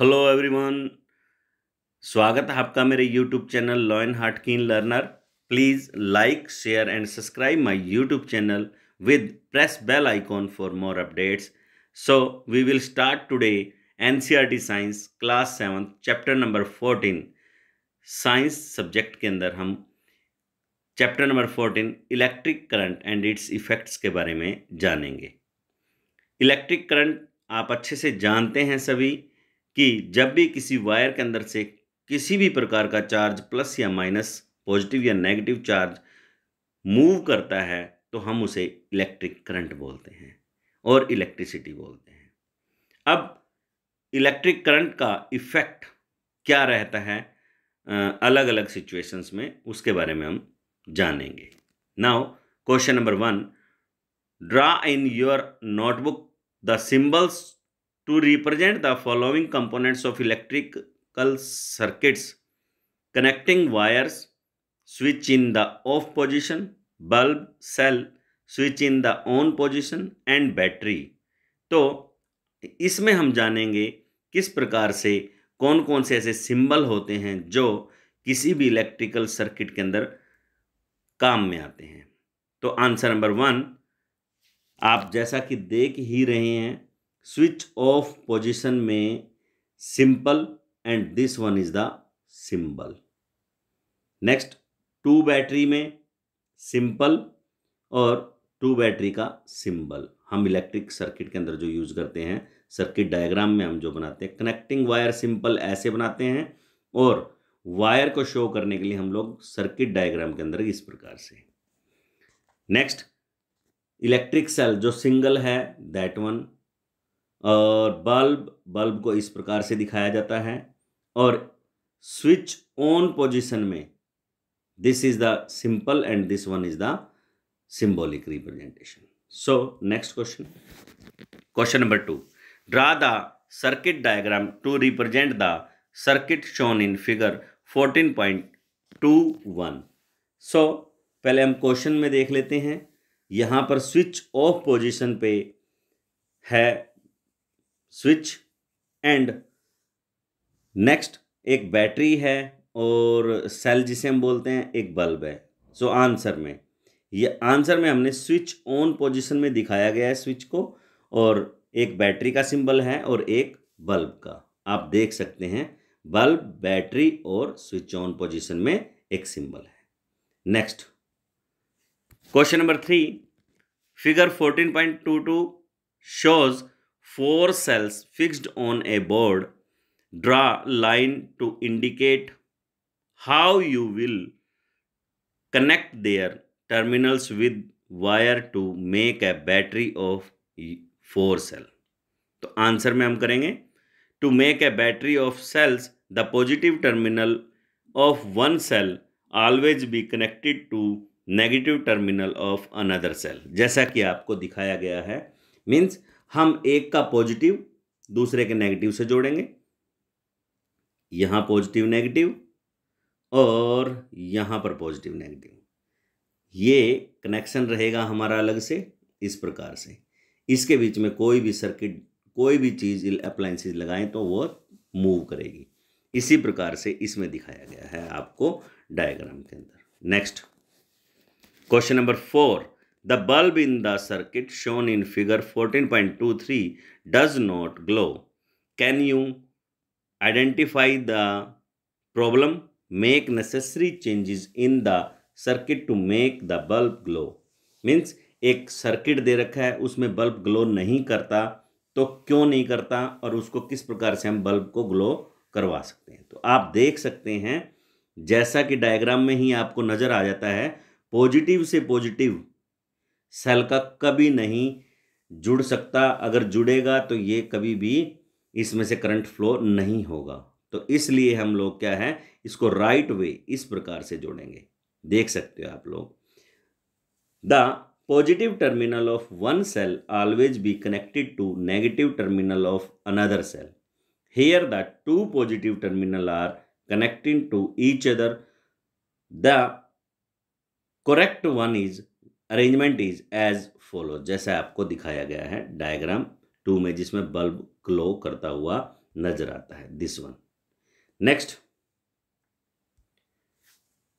Hello everyone स्वागत है आपका मेरे YouTube channel lion heart keen learner please like share and subscribe my YouTube channel with press bell icon for more updates so we will start today NCERT science class seven chapter number fourteen science subject के अंदर हम chapter number fourteen electric current and its effects के बारे में जानेंगे electric current आप अच्छे से जानते हैं सभी कि जब भी किसी वायर के अंदर से किसी भी प्रकार का चार्ज प्लस या माइनस पॉजिटिव या नेगेटिव चार्ज मूव करता है तो हम उसे इलेक्ट्रिक करंट बोलते हैं और इलेक्ट्रिसिटी बोलते हैं अब इलेक्ट्रिक करंट का इफ़ेक्ट क्या रहता है अलग अलग सिचुएशंस में उसके बारे में हम जानेंगे now question number one draw in your notebook the symbols to represent the following components of electrical circuits connecting wires switch in the off position bulb cell switch in the on position and battery तो इसमें हम जानेंगे किस प्रकार से कौन कौन से ऐसे सिंबल होते हैं जो किसी भी इलेक्ट्रिकल सर्किट के अंदर काम में आते हैं तो आंसर नंबर वन आप जैसा कि देख ही रहे हैं स्विच ऑफ पोजिशन में simple and this one is the symbol next two battery में सिंपल और टू बैटरी का सिंबल हम इलेक्ट्रिक सर्किट के अंदर जो यूज करते हैं सर्किट डायग्राम में हम जो बनाते हैं कनेक्टिंग वायर सिंपल ऐसे बनाते हैं और वायर को शो करने के लिए हम लोग सर्किट डायग्राम के अंदर इस प्रकार से नेक्स्ट इलेक्ट्रिक सेल जो सिंगल है दैट वन और बल्ब बल्ब को इस प्रकार से दिखाया जाता है और स्विच ऑन पोजिशन में this is the simple and this one is the symbolic representation so next question question number two draw the circuit the circuit shown in figure fourteen point two 14.21 so so, पहले हम question में देख लेते हैं यहाँ पर switch off position पे है स्विच एंड नेक्स्ट एक बैटरी है और सेल जिसे हम बोलते हैं एक बल्ब है सो so, आंसर में ये आंसर में हमने स्विच ऑन पोजीशन में दिखाया गया है स्विच को और एक बैटरी का सिंबल है और एक बल्ब का आप देख सकते हैं बल्ब बैटरी और स्विच ऑन पोजीशन में एक सिंबल है next question number three figure fourteen point two two shows four cells fixed on a board, draw line to indicate how you will connect their terminals with wire to make a battery of four cell. तो answer में हम करेंगे to make a battery of cells the positive terminal of one cell always be connected to negative terminal of another cell जैसा कि आपको दिखाया गया है मीन्स हम एक का पॉजिटिव दूसरे के नेगेटिव से जोड़ेंगे यहां पॉजिटिव नेगेटिव और यहां पर पॉजिटिव नेगेटिव ये कनेक्शन रहेगा हमारा अलग से इस प्रकार से इसके बीच में कोई भी सर्किट कोई भी चीज़ अप्लाइंसिस लगाएं तो वो मूव करेगी इसी प्रकार से इसमें दिखाया गया है आपको डायग्राम के अंदर next question number four The bulb in the circuit shown in figure 14.23 does not glow. Can you identify the problem? Make necessary changes in the circuit to make the bulb glow means एक circuit दे रखा है उसमें bulb glow नहीं करता तो क्यों नहीं करता और उसको किस प्रकार से हम बल्ब को ग्लो करवा सकते हैं तो आप देख सकते हैं जैसा कि डायग्राम में ही आपको नज़र आ जाता है पॉजिटिव से पॉजिटिव सेल का कभी नहीं जुड़ सकता अगर जुड़ेगा तो ये कभी भी इसमें से करंट फ्लो नहीं होगा तो इसलिए हम लोग क्या है इसको राइट वे इस प्रकार से जोड़ेंगे देख सकते हो आप लोग the positive terminal of one cell always be connected to negative terminal of another cell here the two positive terminal are connecting to each other the correct one is arrangement is as follow जैसा आपको दिखाया गया है diagram to में जिसमें bulb glow करता हुआ नजर आता है this one next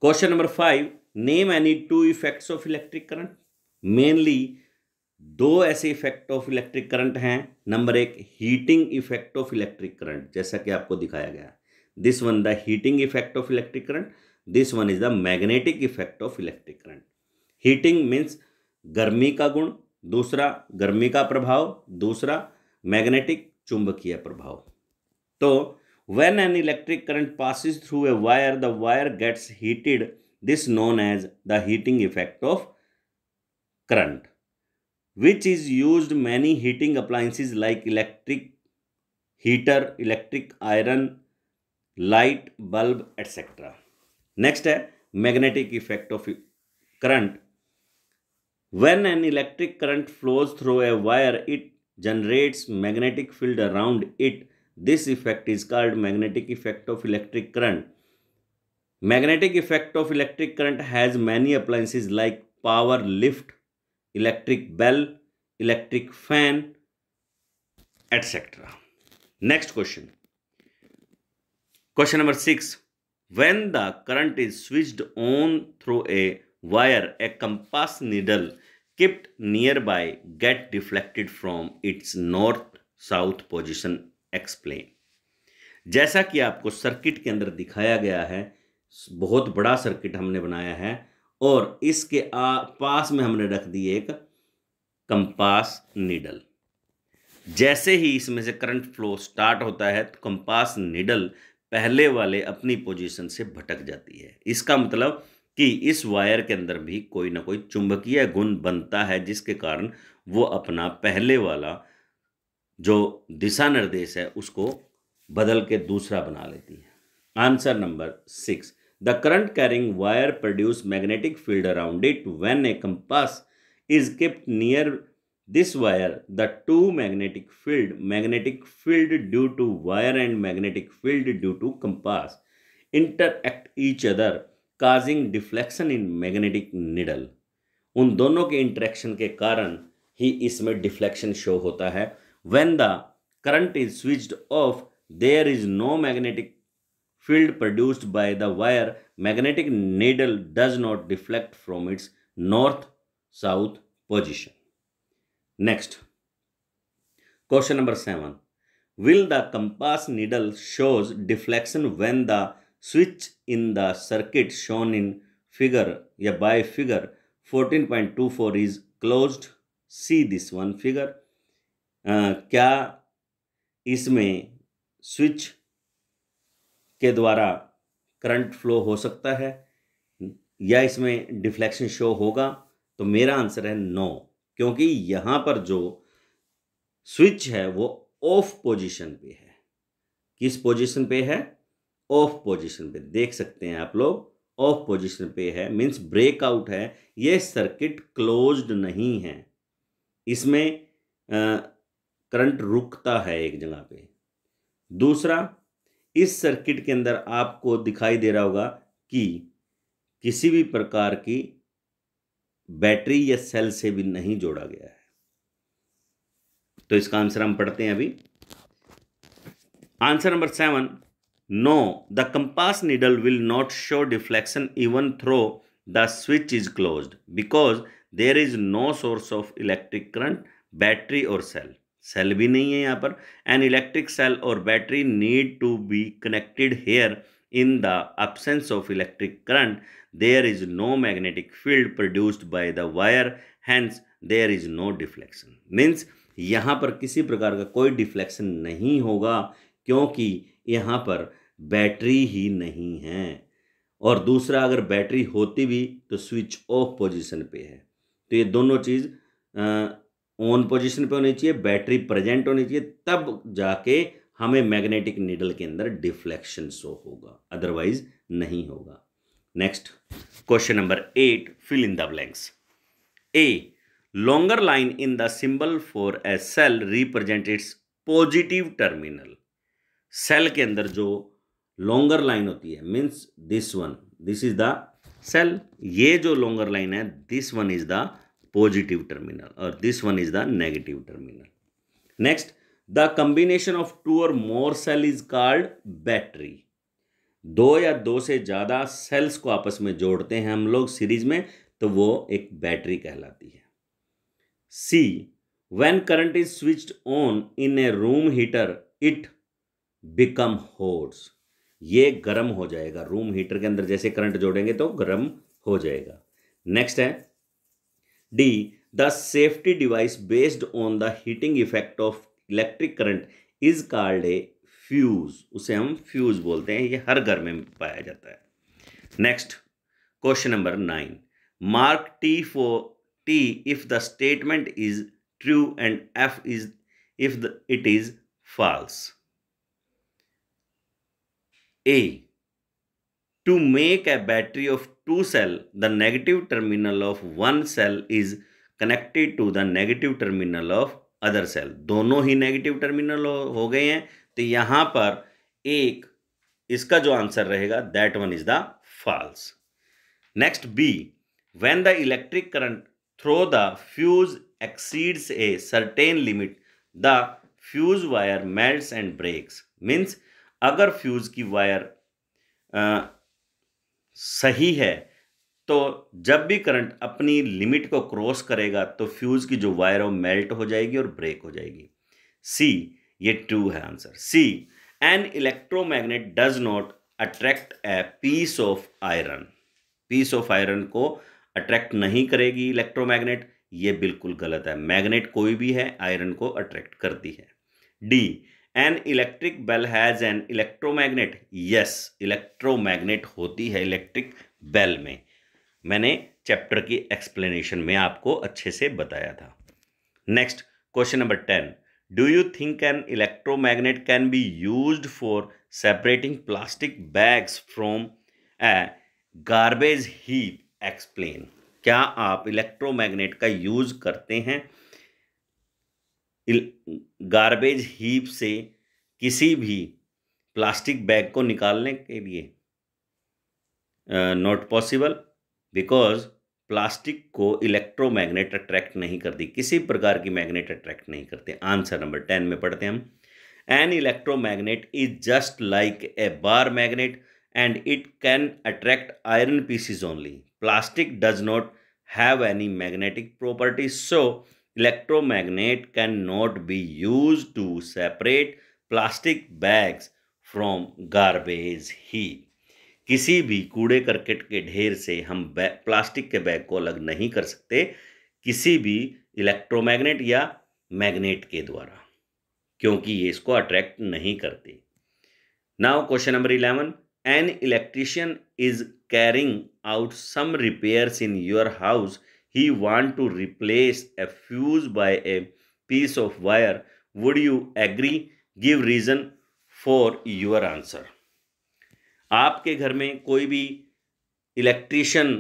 question number five name any two effects of electric current mainly दो ऐसे इफेक्ट ऑफ इलेक्ट्रिक करंट हैं नंबर एक heating effect of electric current जैसा कि आपको दिखाया गया this one the heating effect of electric current this one is the magnetic effect of electric current heating means गर्मी का गुण दूसरा गर्मी का प्रभाव दूसरा मैग्नेटिक चुंबकीय प्रभाव तो when an electric current passes through a wire the wire gets heated this known as the heating effect of current which is use many heating appliances like electric heater electric iron light bulb etcetera next है magnetic effect of current When an electric current flows through a wire, it generates magnetic field around it. This effect is called magnetic effect of electric current. Magnetic effect of electric current has many appliances like power lift, electric bell, electric fan, etc. Next question. Question number 6. When the current is switched on through a wire a compass needle kept near by get deflected from its north south position explain जैसा कि आपको circuit के अंदर दिखाया गया है बहुत बड़ा सर्किट हमने बनाया है और इसके आ, पास में हमने रख दी एक कंपास नीडल जैसे ही इसमें से करंट फ्लो स्टार्ट होता है तो कंपास नीडल पहले वाले अपनी पोजीशन से भटक जाती है इसका मतलब कि इस वायर के अंदर भी कोई ना कोई चुंबकीय गुण बनता है जिसके कारण वो अपना पहले वाला जो दिशा निर्देश है उसको बदल के दूसरा बना लेती है answer number six the current carrying wire produce magnetic field around it when a compass is kept near this wire the two magnetic field magnetic field due to wire and magnetic field due to compass interact each other causing deflection in magnetic needle उन दोनों के interaction के कारण ही इसमें deflection show होता है when the current is switched off there is no magnetic field produced by the wire magnetic needle does not deflect from its north south position next question number seven will the compass needle shows deflection when the switch in the circuit shown in figure yeah, by figure 14.24 is closed see this one figure uh, क्या इसमें switch के द्वारा current flow हो सकता है या इसमें deflection show होगा तो मेरा आंसर है नो क्योंकि यहां पर जो स्विच है वो ऑफ पोजीशन पे है किस पोजीशन पे है ऑफ पोजीशन पे देख सकते हैं आप लोग ऑफ पोजीशन पे है मीन्स ब्रेकआउट है ये सर्किट क्लोज्ड नहीं है इसमें करंट रुकता है एक जगह पे दूसरा इस सर्किट के अंदर आपको दिखाई दे रहा होगा कि किसी भी प्रकार की बैटरी या सेल से भी नहीं जोड़ा गया है तो इसका आंसर हम पढ़ते हैं अभी answer number seven No, the compass needle will not show deflection even though the switch is closed because there is no source of electric current, battery or cell. Cell भी नहीं है यहाँ पर एन इलेक्ट्रिक सेल और battery need to be connected here in the absence of electric current there is no magnetic field produced by the wire hence there is no deflection means यहाँ पर किसी प्रकार का कोई डिफ्लेक्शन नहीं होगा क्योंकि यहाँ पर बैटरी ही नहीं है और दूसरा अगर बैटरी होती भी तो स्विच ऑफ पोजीशन पे है तो ये दोनों चीज़ ऑन पोजीशन पे होनी चाहिए बैटरी प्रेजेंट होनी चाहिए तब जाके हमें मैग्नेटिक नीडल के अंदर डिफ्लेक्शन शो होगा अदरवाइज नहीं होगा next question number eight fill in the blanks a longer line in the symbol for a cell represent its positive terminal cell के अंदर जो लॉन्गर लाइन होती है means this one this is the cell ये जो longer line है this one is the positive terminal और this one is the negative terminal next the combination of two और more cell is called battery दो या दो से ज़्यादा सेल्स को आपस में जोड़ते हैं हम लोग सीरीज में तो वो एक बैटरी कहलाती है C when current is switched on in a room heater it become होर्स ये गर्म हो जाएगा रूम हीटर के अंदर जैसे करंट जोड़ेंगे तो गर्म हो जाएगा नेक्स्ट है D the safety device based on the heating effect of electric current is called a fuse उसे हम फ्यूज बोलते हैं ये हर घर में पाया जाता है next question number nine mark T for T if the statement is true and F is if the it is false A. To make a battery of two cell, the negative terminal of one cell is connected to the negative terminal of other cell दोनों ही negative terminal हो गए हैं तो यहां पर एक इसका जो आंसर रहेगा that one is the false next b when the electric current through the fuse exceeds a certain limit the fuse wire melts and breaks means अगर फ्यूज़ की वायर आ, सही है तो जब भी करंट अपनी लिमिट को क्रॉस करेगा तो फ्यूज़ की जो वायर है वो मेल्ट हो जाएगी और ब्रेक हो जाएगी सी ये ट्रू है answer c an electromagnet does not attract a piece of iron piece of iron को अट्रैक्ट नहीं करेगी इलेक्ट्रोमैग्नेट ये बिल्कुल गलत है मैग्नेट कोई भी है आयरन को अट्रैक्ट करती है d an electric bell has an electromagnet yes electromagnet होती है इलेक्ट्रिक बेल में मैंने चैप्टर की एक्सप्लेनेशन में आपको अच्छे से बताया था next question number ten do you think an electromagnet can be use for separating plastic bags from a garbage heap explain क्या आप इलेक्ट्रोमैग्नेट का यूज़ करते हैं गार्बेज हीप से किसी भी प्लास्टिक बैग को निकालने के लिए नॉट पॉसिबल बिकॉज प्लास्टिक को इलेक्ट्रोमैग्नेट अट्रैक्ट नहीं करती किसी प्रकार की मैग्नेट अट्रैक्ट नहीं करते आंसर नंबर टेन में पढ़ते हैं हम an electromagnet is just like a bar magnet and it can attract iron pieces only plastic does not have any magnetic properties so electromagnet नॉट be used to separate plastic bags from garbage ही किसी भी कूड़े करकट के ढेर से हम प्लास्टिक के बैग को अलग नहीं कर सकते किसी भी इलेक्ट्रोमैग्नेट या मैग्नेट के द्वारा क्योंकि ये इसको अट्रैक्ट नहीं करते now question number eleven an electrician is carrying out some repairs in your house he want to replace a fuse by a piece of wire would you agree give reason for your answer आपके घर में कोई भी electrician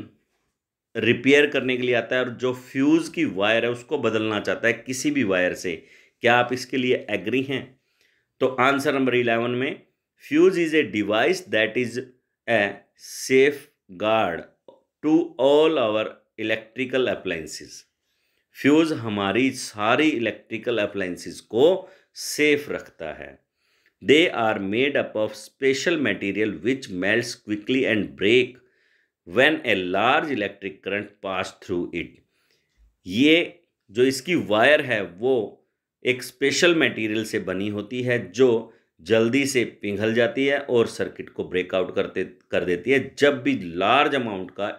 repair करने के लिए आता है और जो फ्यूज़ की वायर है उसको बदलना चाहता है किसी भी वायर से क्या आप इसके लिए एग्री हैं तो आंसर नंबर इलेवन में fuse is a device that is a safeguard to all our electrical appliances fuse हमारी सारी इलेक्ट्रिकल अप्लाइंसिस को सेफ रखता है they are made up of special material which melt quickly and break when a large electric current pass through it ये जो इसकी wire है वो एक स्पेशल मटेरियल से बनी होती है जो जल्दी से पिघल जाती है और सर्किट को ब्रेकआउट करते कर देती है जब भी लार्ज अमाउंट का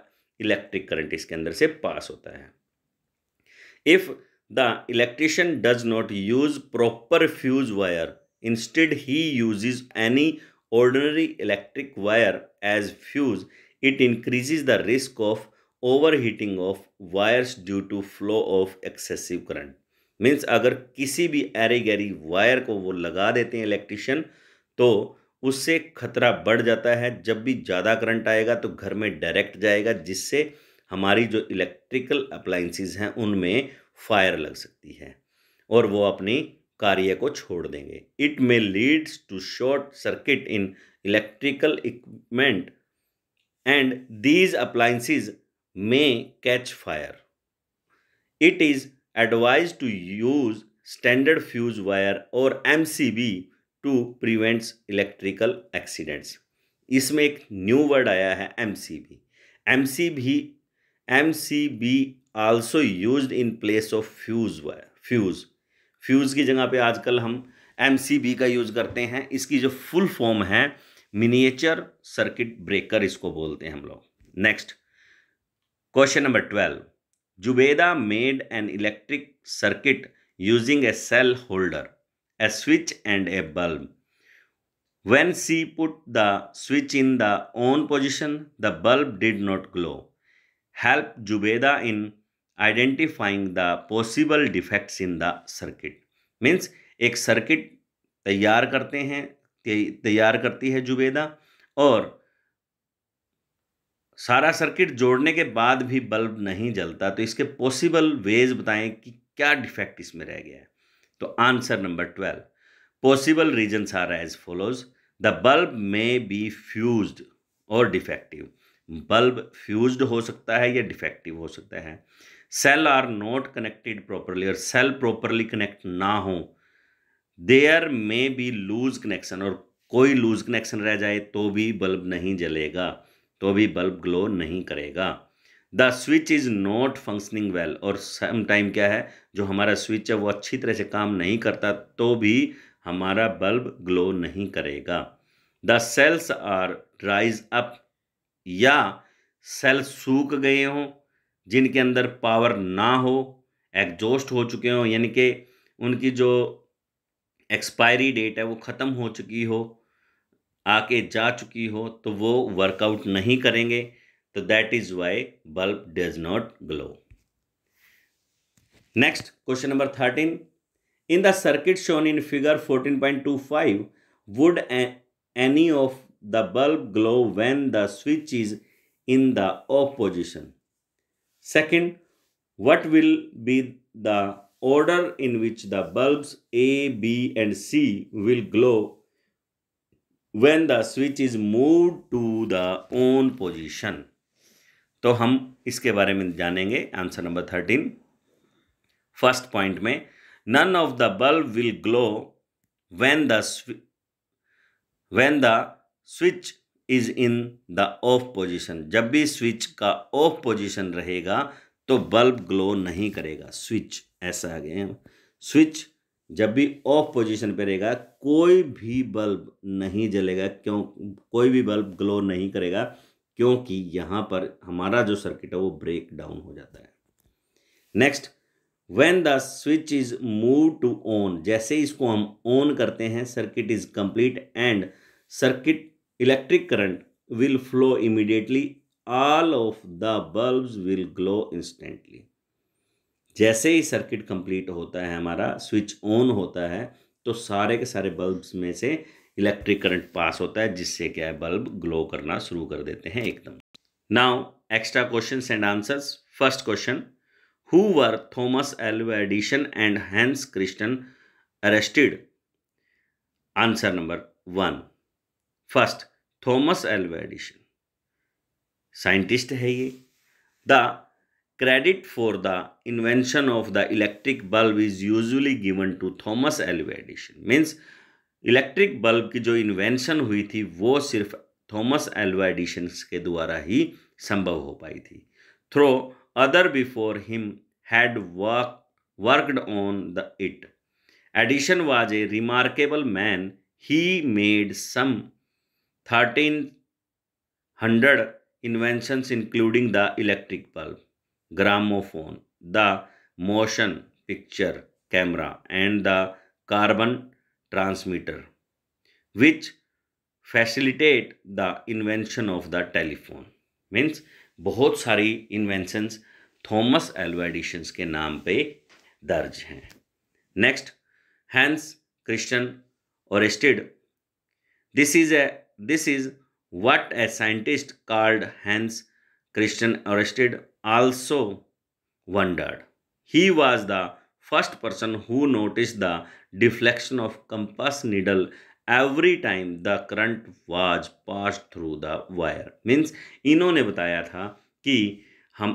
इलेक्ट्रिक करंट इसके अंदर से पास होता है if the electrician does not use proper fuse wire instead he use any ordinary electric wire as fuse it increase the risk of overheating of wires due to flow of excessive current means अगर किसी भी एरी Gary wire को वो लगा देते हैं electrician तो उससे खतरा बढ़ जाता है जब भी ज़्यादा करंट आएगा तो घर में डायरेक्ट जाएगा जिससे हमारी जो इलेक्ट्रिकल अप्लाइंसिस हैं उनमें फायर लग सकती है और वो अपनी कार्य को छोड़ देंगे it may leads to short circuit in electrical equipment and these appliances may catch fire it is advise to use standard fuse wire और M C B to prevents electrical accidents इसमें एक न्यू वर्ड आया है M C B M C B M C B also use in place of fuse fuse fuse की जगह पे आजकल हम एम सी बी का यूज़ करते हैं इसकी जो फुल फॉर्म है मिनिएचर सर्किट ब्रेकर इसको बोलते हैं हम लोग next question number twelve Zubeda made an electric circuit using a cell holder a switch and a bulb. When she put the switch in the on position, the bulb did not glow. Help Jubeda in identifying the possible defects in the circuit. Means ek circuit taiyar karte hain taiyar karti hai jubeda aur सारा circuit जोड़ने के बाद भी bulb नहीं जलता तो इसके possible ways बताएं कि क्या डिफेक्ट इसमें रह गया है तो answer number twelve possible reasons are as follows the bulb may be fuse और डिफेक्टिव बल्ब फ्यूज हो सकता है या डिफेक्टिव हो सकता है cell are not connected properly और सेल प्रॉपरली कनेक्ट ना हो there may be loose connection और कोई लूज कनेक्शन रह जाए तो भी बल्ब नहीं जलेगा तो भी बल्ब ग्लो नहीं करेगा the switch is not functioning well और सम टाइम क्या है जो हमारा स्विच है वो अच्छी तरह से काम नहीं करता तो भी हमारा बल्ब ग्लो नहीं करेगा the cells are rise up या सेल सूख गए हों जिनके अंदर पावर ना हो एग्जॉस्ट हो चुके हों यानी कि उनकी जो एक्सपायरी डेट है वो ख़त्म हो चुकी हो आके जा चुकी हो तो वो वर्कआउट नहीं करेंगे So that is why bulb does not glow. Next question number 13. In the circuit shown in figure 14.25, would any of the bulb glow when the switch is in the off position? Second, what will be the order in which the bulbs A, B and C will glow when the switch is moved to the on position? तो हम इसके बारे में जानेंगे answer number thirteen first point में none of the bulb will glow the the when the switch is in the off position जब भी switch का ऑफ पोजीशन रहेगा तो बल्ब ग्लो नहीं करेगा स्विच ऐसा आ गया स्विच जब भी ऑफ पोजीशन पे रहेगा कोई भी बल्ब नहीं जलेगा क्यों कोई भी बल्ब ग्लो नहीं करेगा क्योंकि यहां पर हमारा जो सर्किट है वो ब्रेक डाउन हो जाता है next when the switch is move to on जैसे इसको हम ऑन करते हैं circuit is complete and circuit electric current will flow immediately all of the bulbs will glow instantly जैसे ही सर्किट कंप्लीट होता है हमारा स्विच ऑन होता है तो सारे के सारे बल्ब्स में से इलेक्ट्रिक करंट पास होता है जिससे क्या है बल्ब ग्लो करना शुरू कर देते हैं एकदम now extra question and answers first question who were Thomas Alva Edison and Hans Christian Oersted answer number one first Thomas Alva Edison scientist है ये the credit for the invention of the electric bulb is usually given to Thomas Alva Edison means electric bulb की जो invention हुई थी वो सिर्फ Thomas Alva Edison के द्वारा ही संभव हो पाई थी through other before him had work worked on the it Edison was a remarkable man he made some thirteen hundred inventions including the electric bulb gramophone the motion picture camera and the carbon transmitter which facilitate the invention of the telephone means बहुत सारी inventions Thomas Alva Edison के नाम पे दर्ज हैं next Hans Christian Oersted this is a this is what a scientist called Hans Christian Ørsted also wondered. He was the first person who notice the deflection of compass needle every time the current was pass through the wire means इन्होंने बताया था कि हम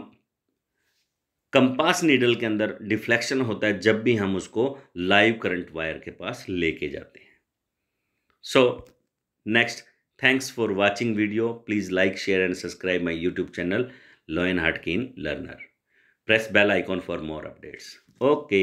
compass needle के अंदर deflection होता है जब भी हम उसको लाइव करंट वायर के पास लेके जाते हैं so next thanks for watching video please like share and subscribe my YouTube channel lion in learner press bell icon for more updates okay